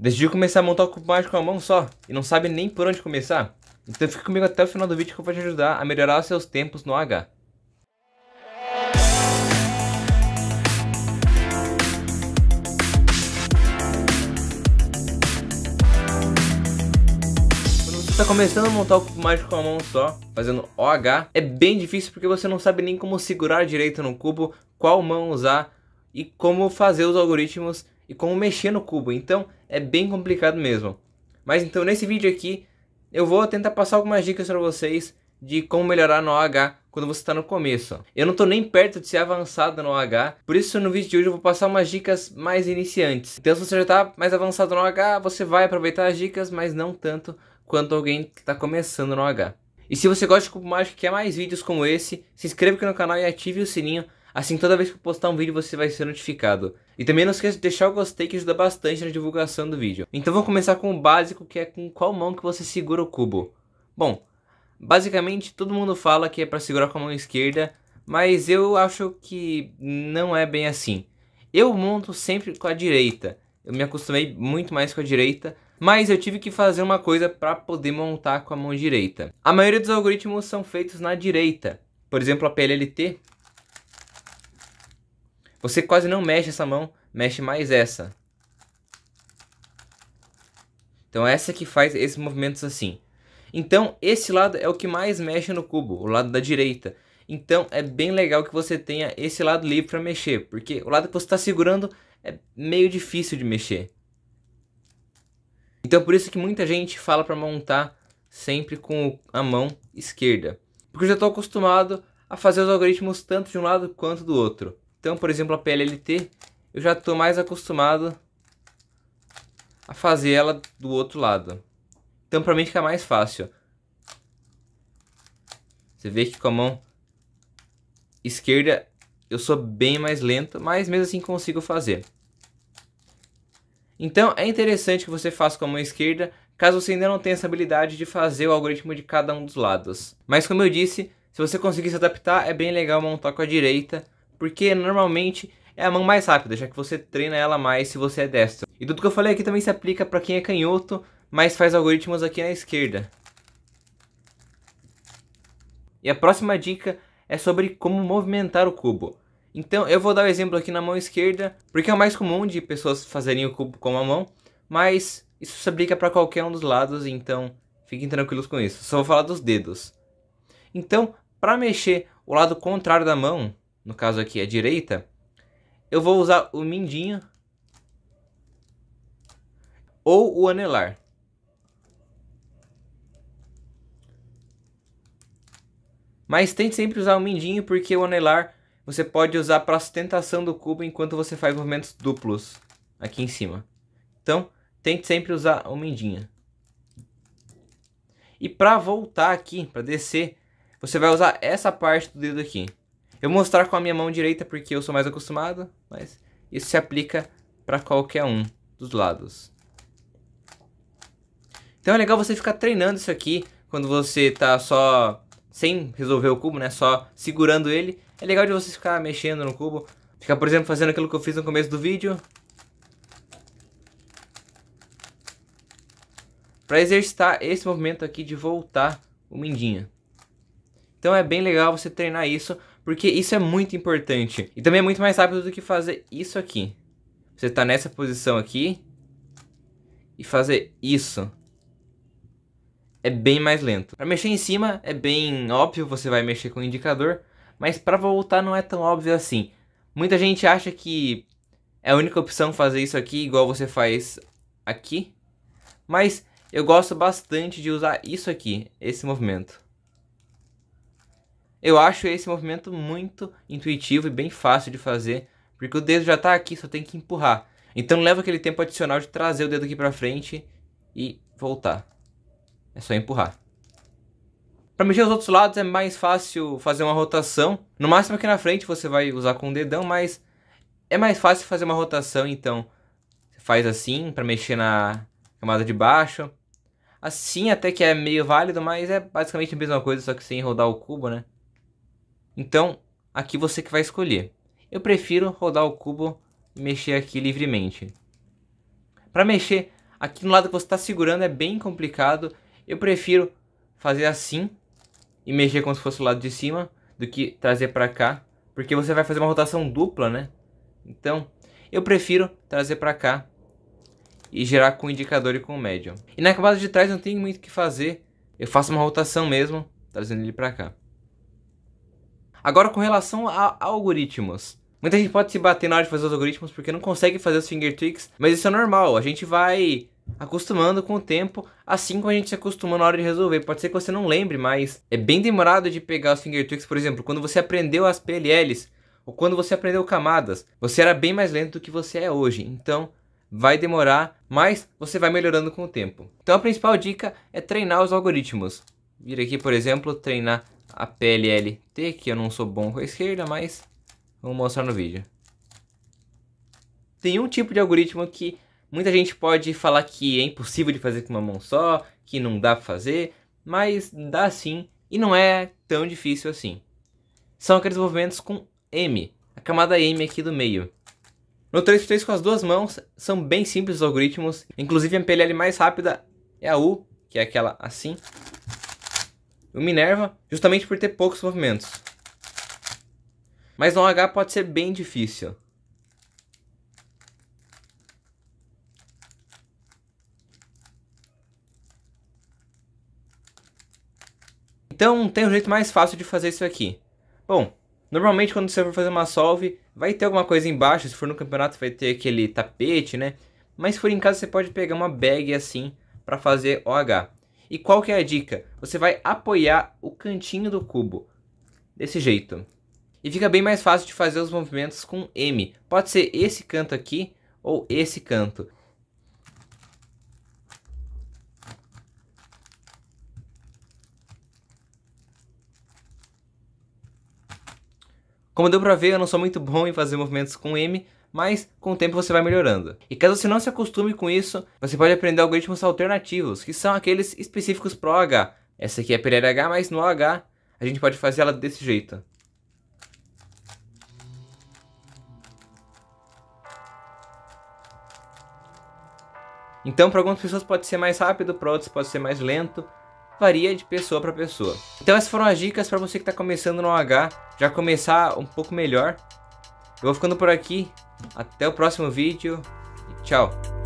Decidiu começar a montar o cubo mágico com a mão só e não sabe nem por onde começar? Então fique comigo até o final do vídeo que eu vou te ajudar a melhorar os seus tempos no H. está começando a montar o cubo mágico com a mão só, fazendo OH, é bem difícil porque você não sabe nem como segurar direito no cubo, qual mão usar e como fazer os algoritmos e como mexer no cubo. Então é bem complicado mesmo. Mas então nesse vídeo aqui eu vou tentar passar algumas dicas para vocês de como melhorar no OH quando você está no começo. Eu não estou nem perto de ser avançado no OH, por isso no vídeo de hoje eu vou passar umas dicas mais iniciantes. Então se você já está mais avançado no OH, você vai aproveitar as dicas, mas não tanto quanto alguém que está começando no OH. E se você gosta de Cubo Mágico e quer mais vídeos como esse, se inscreva aqui no canal e ative o sininho Assim, toda vez que eu postar um vídeo, você vai ser notificado. E também não esqueça de deixar o gostei, que ajuda bastante na divulgação do vídeo. Então vou começar com o básico, que é com qual mão que você segura o cubo. Bom, basicamente todo mundo fala que é para segurar com a mão esquerda, mas eu acho que não é bem assim. Eu monto sempre com a direita. Eu me acostumei muito mais com a direita, mas eu tive que fazer uma coisa para poder montar com a mão direita. A maioria dos algoritmos são feitos na direita. Por exemplo, a PLLT, você quase não mexe essa mão, mexe mais essa. Então essa que faz esses movimentos assim. Então esse lado é o que mais mexe no cubo, o lado da direita. Então é bem legal que você tenha esse lado livre para mexer, porque o lado que você está segurando é meio difícil de mexer. Então por isso que muita gente fala para montar sempre com a mão esquerda. Porque eu já estou acostumado a fazer os algoritmos tanto de um lado quanto do outro. Então, por exemplo, a PLLT, eu já estou mais acostumado a fazer ela do outro lado. Então, para mim fica mais fácil. Você vê que com a mão esquerda eu sou bem mais lento, mas mesmo assim consigo fazer. Então é interessante que você faça com a mão esquerda, caso você ainda não tenha essa habilidade de fazer o algoritmo de cada um dos lados. Mas como eu disse, se você conseguir se adaptar, é bem legal montar com a direita, porque normalmente é a mão mais rápida, já que você treina ela mais se você é destro. E tudo que eu falei aqui também se aplica para quem é canhoto, mas faz algoritmos aqui na esquerda. E a próxima dica é sobre como movimentar o cubo. Então eu vou dar o um exemplo aqui na mão esquerda, porque é o mais comum de pessoas fazerem o cubo com a mão, mas isso se aplica para qualquer um dos lados, então fiquem tranquilos com isso. Só vou falar dos dedos. Então, para mexer o lado contrário da mão, no caso aqui é direita, eu vou usar o mindinho ou o anelar. Mas tente sempre usar o mindinho porque o anelar você pode usar para sustentação do cubo enquanto você faz movimentos duplos aqui em cima. Então, tente sempre usar o mindinho. E para voltar aqui, para descer, você vai usar essa parte do dedo aqui. Eu vou mostrar com a minha mão direita porque eu sou mais acostumado, mas isso se aplica para qualquer um dos lados. Então é legal você ficar treinando isso aqui quando você tá só sem resolver o cubo, né? Só segurando ele. É legal de você ficar mexendo no cubo. Ficar, por exemplo, fazendo aquilo que eu fiz no começo do vídeo. Para exercitar esse movimento aqui de voltar o mindinho. Então é bem legal você treinar isso porque isso é muito importante. E também é muito mais rápido do que fazer isso aqui. Você tá nessa posição aqui. E fazer isso. É bem mais lento. Para mexer em cima é bem óbvio, você vai mexer com o indicador. Mas para voltar não é tão óbvio assim. Muita gente acha que é a única opção fazer isso aqui, igual você faz aqui. Mas eu gosto bastante de usar isso aqui, esse movimento. Eu acho esse movimento muito intuitivo e bem fácil de fazer, porque o dedo já está aqui, só tem que empurrar. Então leva aquele tempo adicional de trazer o dedo aqui para frente e voltar. É só empurrar. Para mexer os outros lados é mais fácil fazer uma rotação. No máximo aqui na frente você vai usar com o dedão, mas é mais fácil fazer uma rotação, então você faz assim para mexer na camada de baixo. Assim até que é meio válido, mas é basicamente a mesma coisa, só que sem rodar o cubo, né? Então, aqui você que vai escolher. Eu prefiro rodar o cubo e mexer aqui livremente. Para mexer aqui no lado que você está segurando é bem complicado. Eu prefiro fazer assim e mexer como se fosse o lado de cima do que trazer para cá, porque você vai fazer uma rotação dupla, né? Então, eu prefiro trazer para cá e gerar com o indicador e com o médio. E na camada de trás não tem muito o que fazer, eu faço uma rotação mesmo, trazendo ele para cá. Agora, com relação a algoritmos. Muita gente pode se bater na hora de fazer os algoritmos porque não consegue fazer os finger tricks, mas isso é normal, a gente vai acostumando com o tempo, assim como a gente se acostuma na hora de resolver. Pode ser que você não lembre, mas é bem demorado de pegar os finger tricks, por exemplo, quando você aprendeu as PLLs ou quando você aprendeu camadas, você era bem mais lento do que você é hoje. Então, vai demorar, mas você vai melhorando com o tempo. Então, a principal dica é treinar os algoritmos. Vir aqui, por exemplo, treinar a PLLT, que eu não sou bom com a esquerda, mas vou mostrar no vídeo. Tem um tipo de algoritmo que muita gente pode falar que é impossível de fazer com uma mão só, que não dá pra fazer, mas dá sim e não é tão difícil assim. São aqueles movimentos com M, a camada M aqui do meio. No 3x3 com as duas mãos, são bem simples os algoritmos, inclusive a PLL mais rápida é a U, que é aquela assim, o Minerva, justamente por ter poucos movimentos. Mas um H pode ser bem difícil. Então tem um jeito mais fácil de fazer isso aqui. Bom, normalmente quando você for fazer uma solve, vai ter alguma coisa embaixo. Se for no campeonato vai ter aquele tapete, né? Mas se for em casa você pode pegar uma bag assim para fazer OH. E qual que é a dica? Você vai apoiar o cantinho do cubo, desse jeito. E fica bem mais fácil de fazer os movimentos com M. Pode ser esse canto aqui ou esse canto. Como deu pra ver, eu não sou muito bom em fazer movimentos com M, mas com o tempo você vai melhorando. E caso você não se acostume com isso, você pode aprender algoritmos alternativos, que são aqueles específicos pro H. Essa aqui é Pereira H, mas no H a gente pode fazer ela desse jeito. Então, para algumas pessoas pode ser mais rápido, para outras pode ser mais lento, varia de pessoa para pessoa. Então essas foram as dicas para você que está começando no H, já começar um pouco melhor. Eu vou ficando por aqui. Até o próximo vídeo tchau.